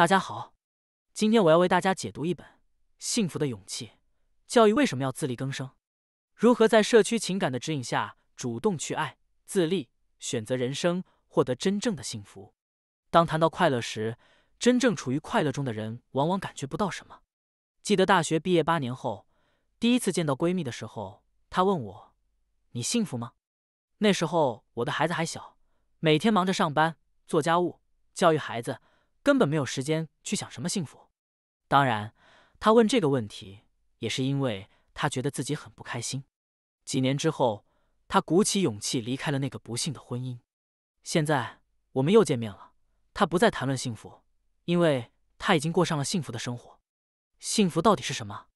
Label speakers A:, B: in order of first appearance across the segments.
A: 大家好，今天我要为大家解读一本《幸福的勇气》。教育为什么要自力更生？如何在社区情感的指引下主动去爱、自立、选择人生，获得真正的幸福？当谈到快乐时，真正处于快乐中的人往往感觉不到什么。记得大学毕业八年后，第一次见到闺蜜的时候，她问我：“你幸福吗？”那时候我的孩子还小，每天忙着上班、做家务、教育孩子。根本没有时间去想什么幸福。当然，他问这个问题也是因为他觉得自己很不开心。几年之后，他鼓起勇气离开了那个不幸的婚姻。现在我们又见面了，他不再谈论幸福，因为他已经过上了幸福的生活。幸福到底是什么？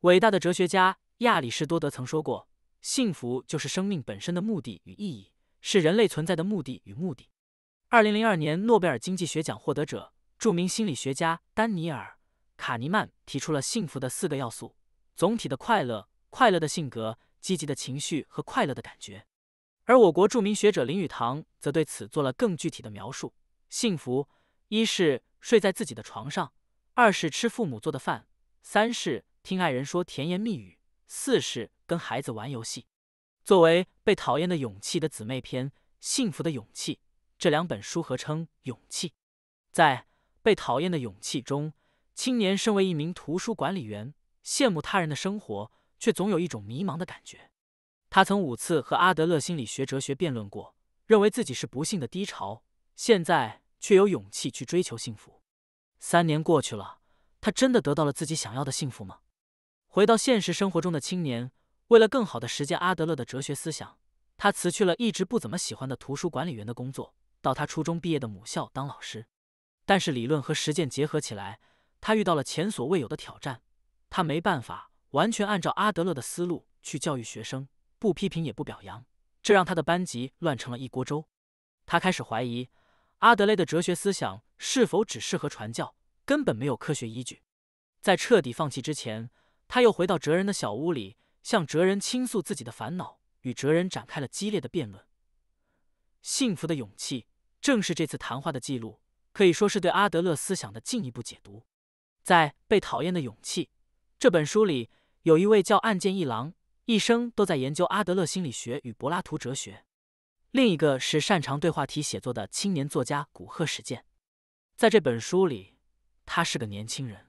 A: 伟大的哲学家亚里士多德曾说过：“幸福就是生命本身的目的与意义，是人类存在的目的与目的。”二零零二年诺贝尔经济学奖获得者、著名心理学家丹尼尔·卡尼曼提出了幸福的四个要素：总体的快乐、快乐的性格、积极的情绪和快乐的感觉。而我国著名学者林语堂则对此做了更具体的描述：幸福，一是睡在自己的床上，二是吃父母做的饭，三是听爱人说甜言蜜语，四是跟孩子玩游戏。作为《被讨厌的勇气》的姊妹篇，《幸福的勇气》。这两本书合称《勇气》。在《被讨厌的勇气》中，青年身为一名图书管理员，羡慕他人的生活，却总有一种迷茫的感觉。他曾五次和阿德勒心理学哲学辩论过，认为自己是不幸的低潮，现在却有勇气去追求幸福。三年过去了，他真的得到了自己想要的幸福吗？回到现实生活中的青年，为了更好地实践阿德勒的哲学思想，他辞去了一直不怎么喜欢的图书管理员的工作。到他初中毕业的母校当老师，但是理论和实践结合起来，他遇到了前所未有的挑战。他没办法完全按照阿德勒的思路去教育学生，不批评也不表扬，这让他的班级乱成了一锅粥。他开始怀疑阿德勒的哲学思想是否只适合传教，根本没有科学依据。在彻底放弃之前，他又回到哲人的小屋里，向哲人倾诉自己的烦恼，与哲人展开了激烈的辩论。幸福的勇气正是这次谈话的记录，可以说是对阿德勒思想的进一步解读。在《被讨厌的勇气》这本书里，有一位叫岸见一郎，一生都在研究阿德勒心理学与柏拉图哲学；另一个是擅长对话题写作的青年作家古贺史健。在这本书里，他是个年轻人。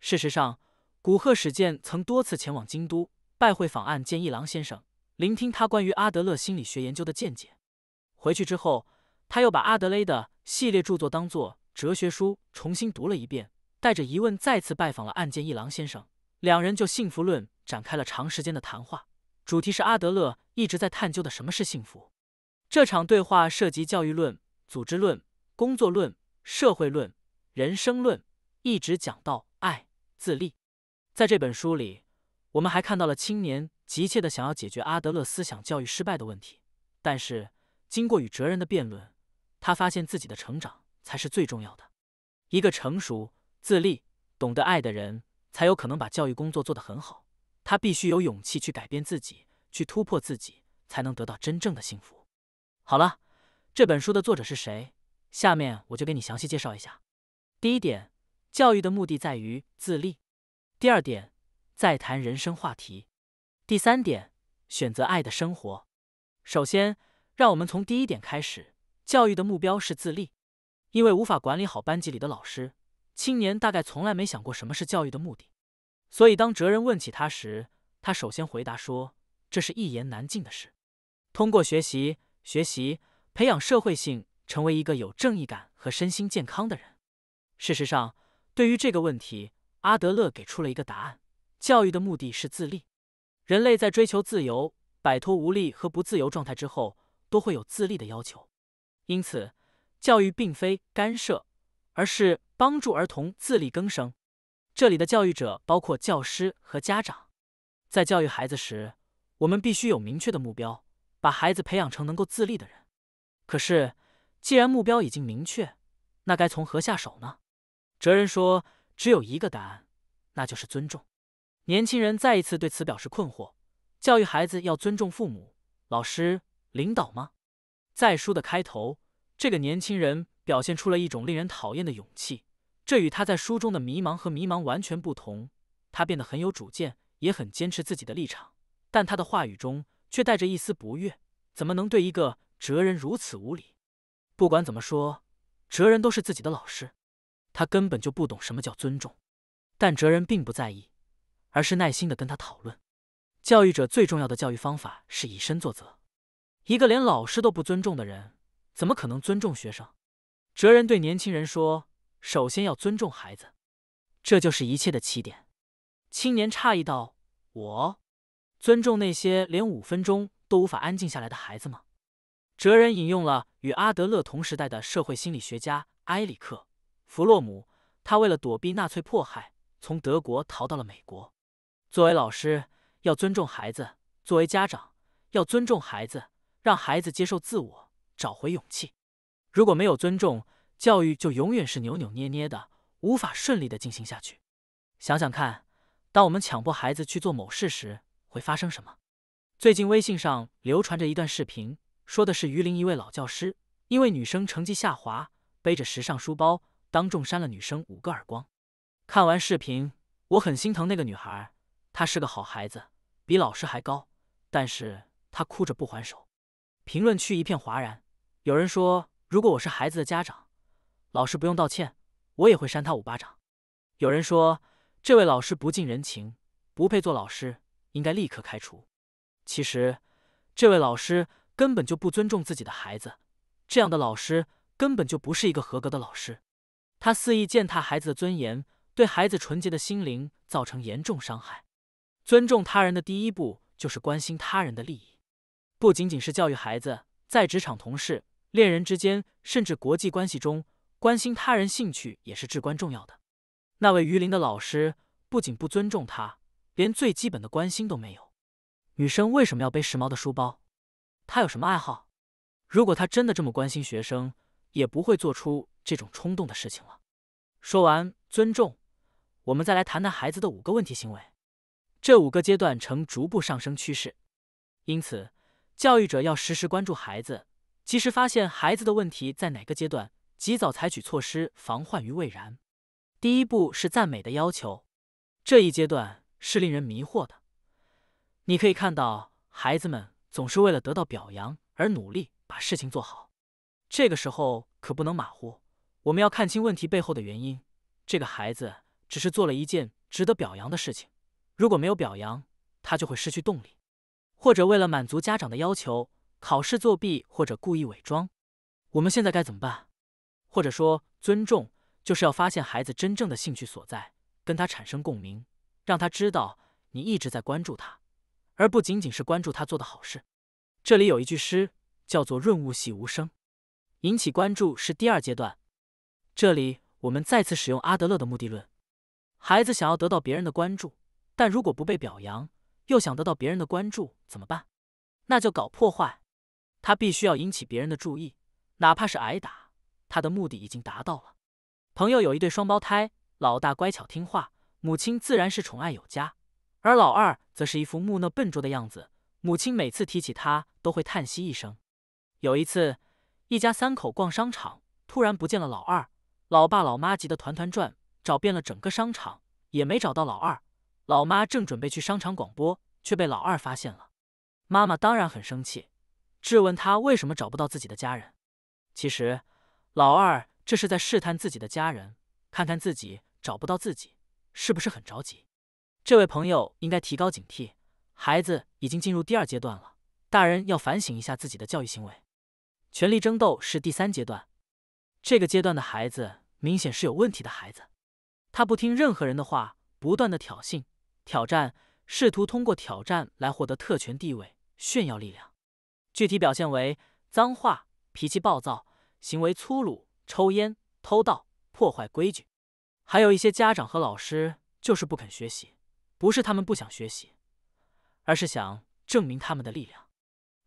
A: 事实上，古贺史健曾多次前往京都拜会访岸见一郎先生，聆听他关于阿德勒心理学研究的见解。回去之后，他又把阿德勒的系列著作当作哲学书重新读了一遍，带着疑问再次拜访了案件一郎先生。两人就幸福论展开了长时间的谈话，主题是阿德勒一直在探究的什么是幸福。这场对话涉及教育论、组织论、工作论、社会论、人生论，一直讲到爱、自立。在这本书里，我们还看到了青年急切的想要解决阿德勒思想教育失败的问题，但是。经过与哲人的辩论，他发现自己的成长才是最重要的。一个成熟、自立、懂得爱的人，才有可能把教育工作做得很好。他必须有勇气去改变自己，去突破自己，才能得到真正的幸福。好了，这本书的作者是谁？下面我就给你详细介绍一下。第一点，教育的目的在于自立；第二点，再谈人生话题；第三点，选择爱的生活。首先。让我们从第一点开始。教育的目标是自立，因为无法管理好班级里的老师，青年大概从来没想过什么是教育的目的。所以，当哲人问起他时，他首先回答说：“这是一言难尽的事。”通过学习、学习培养社会性，成为一个有正义感和身心健康的人。事实上，对于这个问题，阿德勒给出了一个答案：教育的目的是自立。人类在追求自由、摆脱无力和不自由状态之后。都会有自立的要求，因此教育并非干涉，而是帮助儿童自力更生。这里的教育者包括教师和家长。在教育孩子时，我们必须有明确的目标，把孩子培养成能够自立的人。可是，既然目标已经明确，那该从何下手呢？哲人说，只有一个答案，那就是尊重。年轻人再一次对此表示困惑：教育孩子要尊重父母、老师。领导吗？在书的开头，这个年轻人表现出了一种令人讨厌的勇气，这与他在书中的迷茫和迷茫完全不同。他变得很有主见，也很坚持自己的立场，但他的话语中却带着一丝不悦。怎么能对一个哲人如此无礼？不管怎么说，哲人都是自己的老师，他根本就不懂什么叫尊重。但哲人并不在意，而是耐心的跟他讨论。教育者最重要的教育方法是以身作则。一个连老师都不尊重的人，怎么可能尊重学生？哲人对年轻人说：“首先要尊重孩子，这就是一切的起点。”青年诧异道：“我尊重那些连五分钟都无法安静下来的孩子吗？”哲人引用了与阿德勒同时代的社会心理学家埃里克·弗洛姆，他为了躲避纳粹迫害，从德国逃到了美国。作为老师，要尊重孩子；作为家长，要尊重孩子。让孩子接受自我，找回勇气。如果没有尊重，教育就永远是扭扭捏捏的，无法顺利的进行下去。想想看，当我们强迫孩子去做某事时，会发生什么？最近微信上流传着一段视频，说的是榆林一位老教师因为女生成绩下滑，背着时尚书包当众扇了女生五个耳光。看完视频，我很心疼那个女孩，她是个好孩子，比老师还高，但是她哭着不还手。评论区一片哗然，有人说：“如果我是孩子的家长，老师不用道歉，我也会扇他五巴掌。”有人说：“这位老师不近人情，不配做老师，应该立刻开除。”其实，这位老师根本就不尊重自己的孩子，这样的老师根本就不是一个合格的老师，他肆意践踏孩子的尊严，对孩子纯洁的心灵造成严重伤害。尊重他人的第一步就是关心他人的利益。不仅仅是教育孩子，在职场、同事、恋人之间，甚至国际关系中，关心他人兴趣也是至关重要的。那位榆林的老师不仅不尊重他，连最基本的关心都没有。女生为什么要背时髦的书包？她有什么爱好？如果她真的这么关心学生，也不会做出这种冲动的事情了。说完尊重，我们再来谈谈孩子的五个问题行为。这五个阶段呈逐步上升趋势，因此。教育者要时时关注孩子，及时发现孩子的问题在哪个阶段，及早采取措施，防患于未然。第一步是赞美的要求，这一阶段是令人迷惑的。你可以看到，孩子们总是为了得到表扬而努力把事情做好。这个时候可不能马虎，我们要看清问题背后的原因。这个孩子只是做了一件值得表扬的事情，如果没有表扬，他就会失去动力。或者为了满足家长的要求，考试作弊或者故意伪装，我们现在该怎么办？或者说，尊重就是要发现孩子真正的兴趣所在，跟他产生共鸣，让他知道你一直在关注他，而不仅仅是关注他做的好事。这里有一句诗，叫做“润物细无声”。引起关注是第二阶段。这里我们再次使用阿德勒的目的论，孩子想要得到别人的关注，但如果不被表扬。又想得到别人的关注怎么办？那就搞破坏。他必须要引起别人的注意，哪怕是挨打，他的目的已经达到了。朋友有一对双胞胎，老大乖巧听话，母亲自然是宠爱有加；而老二则是一副木讷笨拙的样子，母亲每次提起他都会叹息一声。有一次，一家三口逛商场，突然不见了老二，老爸老妈急得团团转，找遍了整个商场也没找到老二。老妈正准备去商场广播，却被老二发现了。妈妈当然很生气，质问他为什么找不到自己的家人。其实，老二这是在试探自己的家人，看看自己找不到自己是不是很着急。这位朋友应该提高警惕，孩子已经进入第二阶段了，大人要反省一下自己的教育行为。权力争斗是第三阶段，这个阶段的孩子明显是有问题的孩子，他不听任何人的话，不断的挑衅。挑战，试图通过挑战来获得特权地位，炫耀力量，具体表现为脏话、脾气暴躁、行为粗鲁、抽烟、偷盗、破坏规矩，还有一些家长和老师就是不肯学习，不是他们不想学习，而是想证明他们的力量。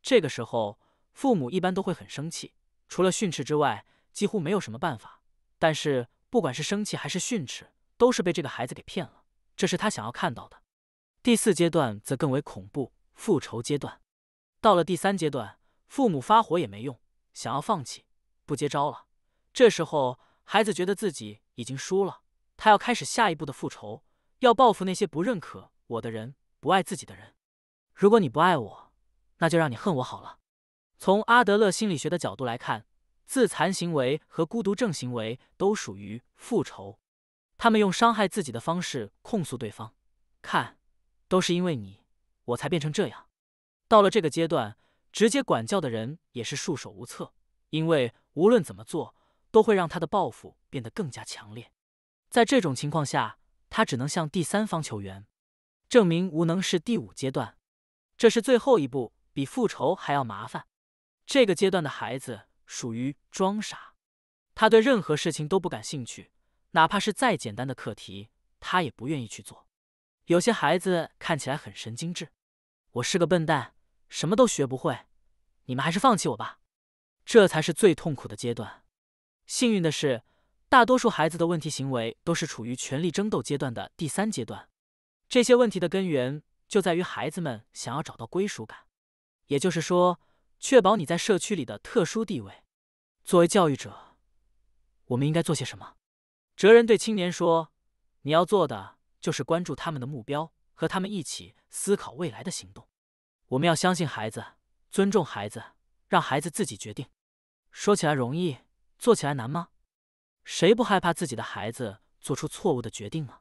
A: 这个时候，父母一般都会很生气，除了训斥之外，几乎没有什么办法。但是，不管是生气还是训斥，都是被这个孩子给骗了。这是他想要看到的。第四阶段则更为恐怖——复仇阶段。到了第三阶段，父母发火也没用，想要放弃，不接招了。这时候，孩子觉得自己已经输了，他要开始下一步的复仇，要报复那些不认可我的人、不爱自己的人。如果你不爱我，那就让你恨我好了。从阿德勒心理学的角度来看，自残行为和孤独症行为都属于复仇。他们用伤害自己的方式控诉对方，看，都是因为你，我才变成这样。到了这个阶段，直接管教的人也是束手无策，因为无论怎么做，都会让他的报复变得更加强烈。在这种情况下，他只能向第三方求援。证明无能是第五阶段，这是最后一步，比复仇还要麻烦。这个阶段的孩子属于装傻，他对任何事情都不感兴趣。哪怕是再简单的课题，他也不愿意去做。有些孩子看起来很神经质。我是个笨蛋，什么都学不会。你们还是放弃我吧。这才是最痛苦的阶段。幸运的是，大多数孩子的问题行为都是处于权力争斗阶段的第三阶段。这些问题的根源就在于孩子们想要找到归属感，也就是说，确保你在社区里的特殊地位。作为教育者，我们应该做些什么？哲人对青年说：“你要做的就是关注他们的目标，和他们一起思考未来的行动。我们要相信孩子，尊重孩子，让孩子自己决定。说起来容易，做起来难吗？谁不害怕自己的孩子做出错误的决定呢？”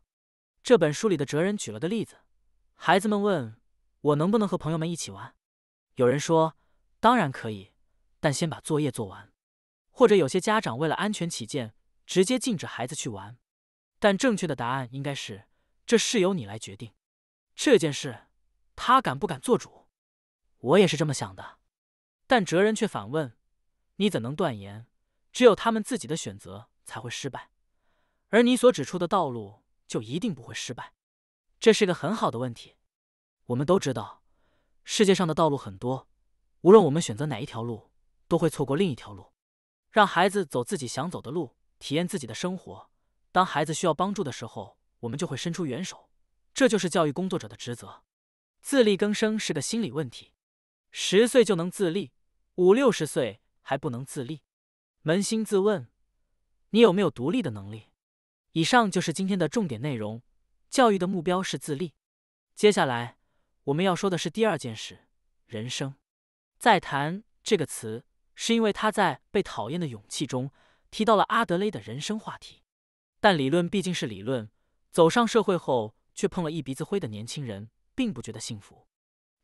A: 这本书里的哲人举了个例子：孩子们问我能不能和朋友们一起玩，有人说：“当然可以，但先把作业做完。”或者有些家长为了安全起见。直接禁止孩子去玩，但正确的答案应该是这事由你来决定。这件事，他敢不敢做主？我也是这么想的，但哲人却反问：“你怎能断言，只有他们自己的选择才会失败，而你所指出的道路就一定不会失败？”这是个很好的问题。我们都知道，世界上的道路很多，无论我们选择哪一条路，都会错过另一条路。让孩子走自己想走的路。体验自己的生活。当孩子需要帮助的时候，我们就会伸出援手，这就是教育工作者的职责。自力更生是个心理问题。十岁就能自立，五六十岁还不能自立。扪心自问，你有没有独立的能力？以上就是今天的重点内容。教育的目标是自立。接下来我们要说的是第二件事：人生。再谈这个词，是因为他在被讨厌的勇气中。提到了阿德雷的人生话题，但理论毕竟是理论，走上社会后却碰了一鼻子灰的年轻人并不觉得幸福。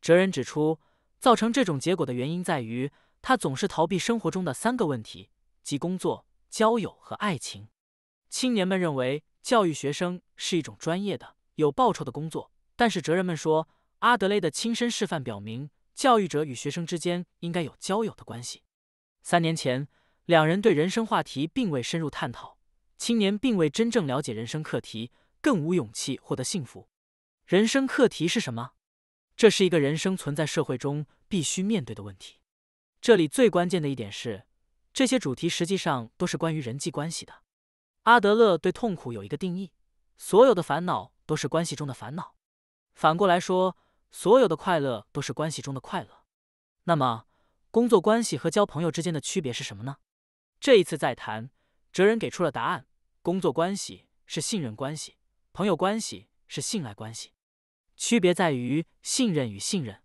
A: 哲人指出，造成这种结果的原因在于他总是逃避生活中的三个问题，即工作、交友和爱情。青年们认为教育学生是一种专业的、有报酬的工作，但是哲人们说，阿德雷的亲身示范表明，教育者与学生之间应该有交友的关系。三年前。两人对人生话题并未深入探讨，青年并未真正了解人生课题，更无勇气获得幸福。人生课题是什么？这是一个人生存在社会中必须面对的问题。这里最关键的一点是，这些主题实际上都是关于人际关系的。阿德勒对痛苦有一个定义：所有的烦恼都是关系中的烦恼；反过来说，所有的快乐都是关系中的快乐。那么，工作关系和交朋友之间的区别是什么呢？这一次再谈，哲人给出了答案：工作关系是信任关系，朋友关系是信赖关系，区别在于信任与信任。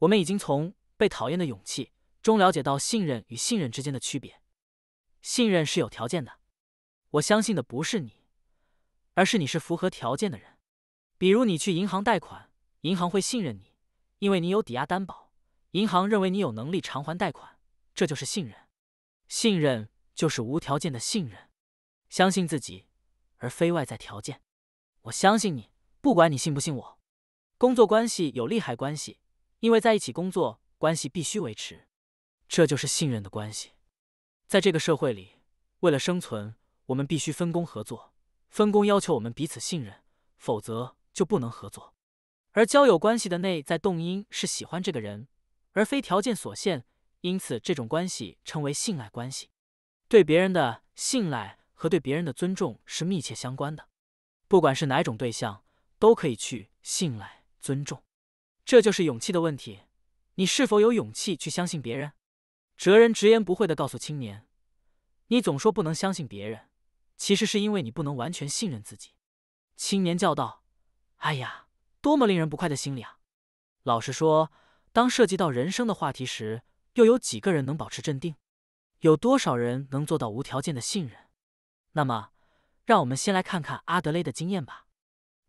A: 我们已经从被讨厌的勇气中了解到信任与信任之间的区别。信任是有条件的，我相信的不是你，而是你是符合条件的人。比如你去银行贷款，银行会信任你，因为你有抵押担保，银行认为你有能力偿还贷款，这就是信任。信任就是无条件的信任，相信自己，而非外在条件。我相信你，不管你信不信我。工作关系有利害关系，因为在一起工作，关系必须维持，这就是信任的关系。在这个社会里，为了生存，我们必须分工合作。分工要求我们彼此信任，否则就不能合作。而交友关系的内在动因是喜欢这个人，而非条件所限。因此，这种关系称为信赖关系。对别人的信赖和对别人的尊重是密切相关的。不管是哪种对象，都可以去信赖、尊重。这就是勇气的问题。你是否有勇气去相信别人？哲人直言不讳地告诉青年：“你总说不能相信别人，其实是因为你不能完全信任自己。”青年叫道：“哎呀，多么令人不快的心理啊！”老实说，当涉及到人生的话题时。又有几个人能保持镇定？有多少人能做到无条件的信任？那么，让我们先来看看阿德勒的经验吧。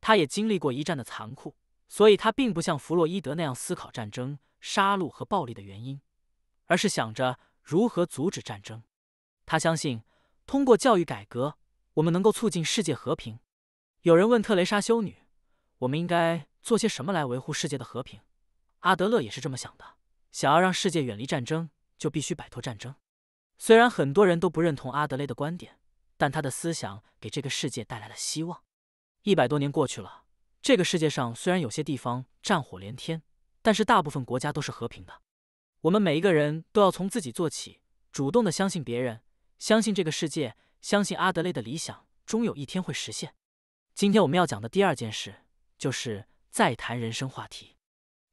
A: 他也经历过一战的残酷，所以他并不像弗洛伊德那样思考战争、杀戮和暴力的原因，而是想着如何阻止战争。他相信，通过教育改革，我们能够促进世界和平。有人问特蕾莎修女：“我们应该做些什么来维护世界的和平？”阿德勒也是这么想的。想要让世界远离战争，就必须摆脱战争。虽然很多人都不认同阿德雷的观点，但他的思想给这个世界带来了希望。一百多年过去了，这个世界上虽然有些地方战火连天，但是大部分国家都是和平的。我们每一个人都要从自己做起，主动的相信别人，相信这个世界，相信阿德雷的理想终有一天会实现。今天我们要讲的第二件事，就是再谈人生话题。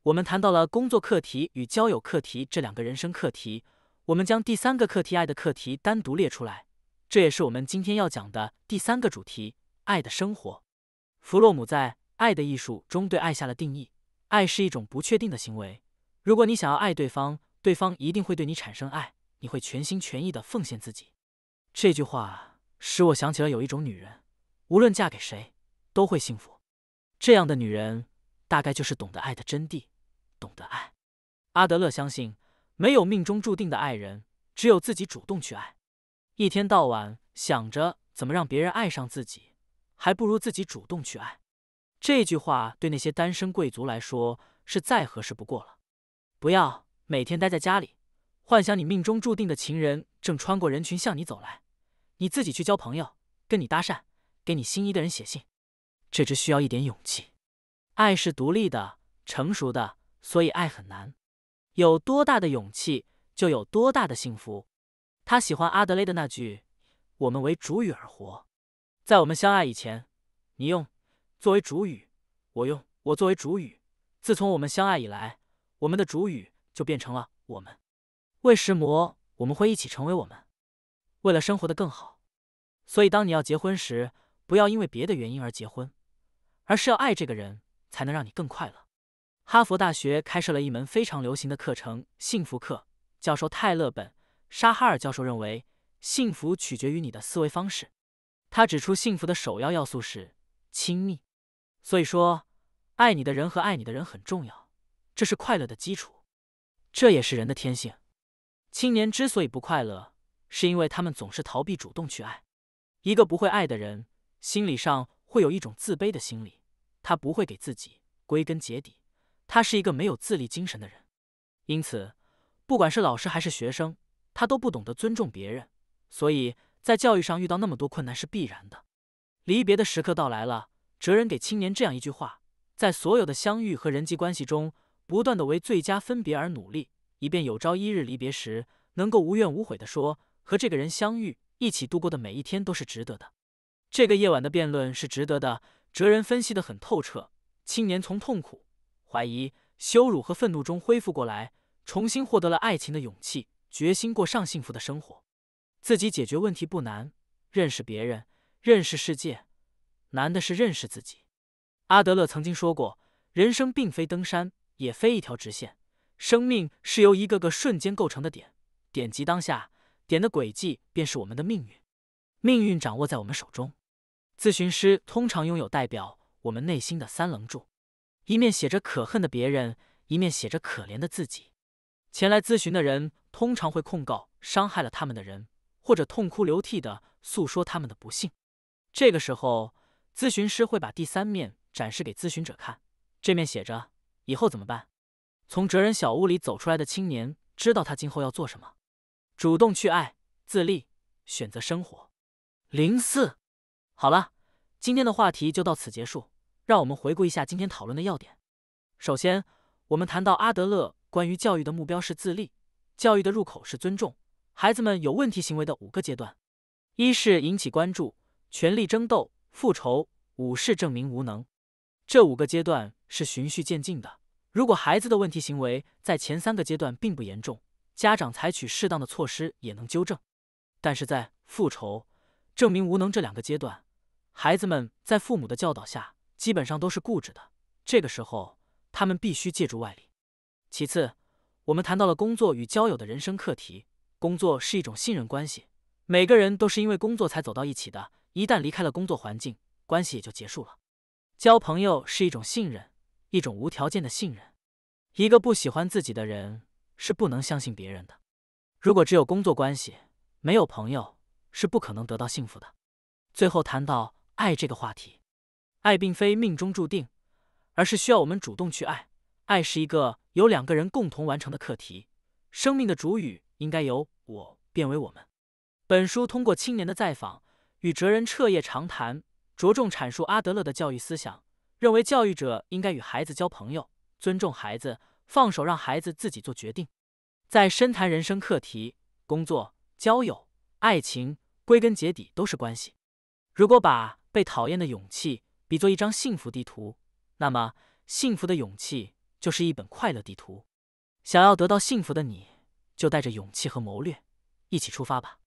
A: 我们谈到了工作课题与交友课题这两个人生课题，我们将第三个课题爱的课题单独列出来，这也是我们今天要讲的第三个主题——爱的生活。弗洛姆在《爱的艺术》中对爱下了定义：爱是一种不确定的行为。如果你想要爱对方，对方一定会对你产生爱，你会全心全意的奉献自己。这句话使我想起了有一种女人，无论嫁给谁都会幸福。这样的女人，大概就是懂得爱的真谛。懂得爱，阿德勒相信没有命中注定的爱人，只有自己主动去爱。一天到晚想着怎么让别人爱上自己，还不如自己主动去爱。这句话对那些单身贵族来说是再合适不过了。不要每天待在家里，幻想你命中注定的情人正穿过人群向你走来。你自己去交朋友，跟你搭讪，给你心仪的人写信，这只需要一点勇气。爱是独立的，成熟的。所以爱很难，有多大的勇气就有多大的幸福。他喜欢阿德雷的那句：“我们为主语而活，在我们相爱以前，你用作为主语，我用我作为主语。自从我们相爱以来，我们的主语就变成了我们。为石魔，我们会一起成为我们。为了生活的更好，所以当你要结婚时，不要因为别的原因而结婚，而是要爱这个人，才能让你更快乐。”哈佛大学开设了一门非常流行的课程《幸福课》，教授泰勒本沙哈尔教授认为，幸福取决于你的思维方式。他指出，幸福的首要要素是亲密，所以说，爱你的人和爱你的人很重要，这是快乐的基础，这也是人的天性。青年之所以不快乐，是因为他们总是逃避主动去爱一个不会爱的人，心理上会有一种自卑的心理，他不会给自己，归根结底。他是一个没有自立精神的人，因此不管是老师还是学生，他都不懂得尊重别人，所以在教育上遇到那么多困难是必然的。离别的时刻到来了，哲人给青年这样一句话：在所有的相遇和人际关系中，不断的为最佳分别而努力，以便有朝一日离别时能够无怨无悔的说，和这个人相遇、一起度过的每一天都是值得的。这个夜晚的辩论是值得的。哲人分析的很透彻，青年从痛苦。怀疑、羞辱和愤怒中恢复过来，重新获得了爱情的勇气，决心过上幸福的生活。自己解决问题不难，认识别人、认识世界难的是认识自己。阿德勒曾经说过：“人生并非登山，也非一条直线，生命是由一个个瞬间构成的点，点击当下，点的轨迹便是我们的命运。命运掌握在我们手中。”咨询师通常拥有代表我们内心的三棱柱。一面写着可恨的别人，一面写着可怜的自己。前来咨询的人通常会控告伤害了他们的人，或者痛哭流涕地诉说他们的不幸。这个时候，咨询师会把第三面展示给咨询者看，这面写着“以后怎么办”。从哲人小屋里走出来的青年知道他今后要做什么：主动去爱、自立、选择生活。零四，好了，今天的话题就到此结束。让我们回顾一下今天讨论的要点。首先，我们谈到阿德勒关于教育的目标是自立，教育的入口是尊重。孩子们有问题行为的五个阶段，一是引起关注，权力争斗，复仇；五是证明无能。这五个阶段是循序渐进的。如果孩子的问题行为在前三个阶段并不严重，家长采取适当的措施也能纠正。但是在复仇、证明无能这两个阶段，孩子们在父母的教导下。基本上都是固执的，这个时候他们必须借助外力。其次，我们谈到了工作与交友的人生课题。工作是一种信任关系，每个人都是因为工作才走到一起的。一旦离开了工作环境，关系也就结束了。交朋友是一种信任，一种无条件的信任。一个不喜欢自己的人是不能相信别人的。如果只有工作关系，没有朋友，是不可能得到幸福的。最后谈到爱这个话题。爱并非命中注定，而是需要我们主动去爱。爱是一个由两个人共同完成的课题，生命的主语应该由我变为我们。本书通过青年的再访与哲人彻夜长谈，着重阐述阿德勒的教育思想，认为教育者应该与孩子交朋友，尊重孩子，放手让孩子自己做决定。在深谈人生课题、工作、交友、爱情，归根结底都是关系。如果把被讨厌的勇气。比作一张幸福地图，那么幸福的勇气就是一本快乐地图。想要得到幸福的你，就带着勇气和谋略，一起出发吧。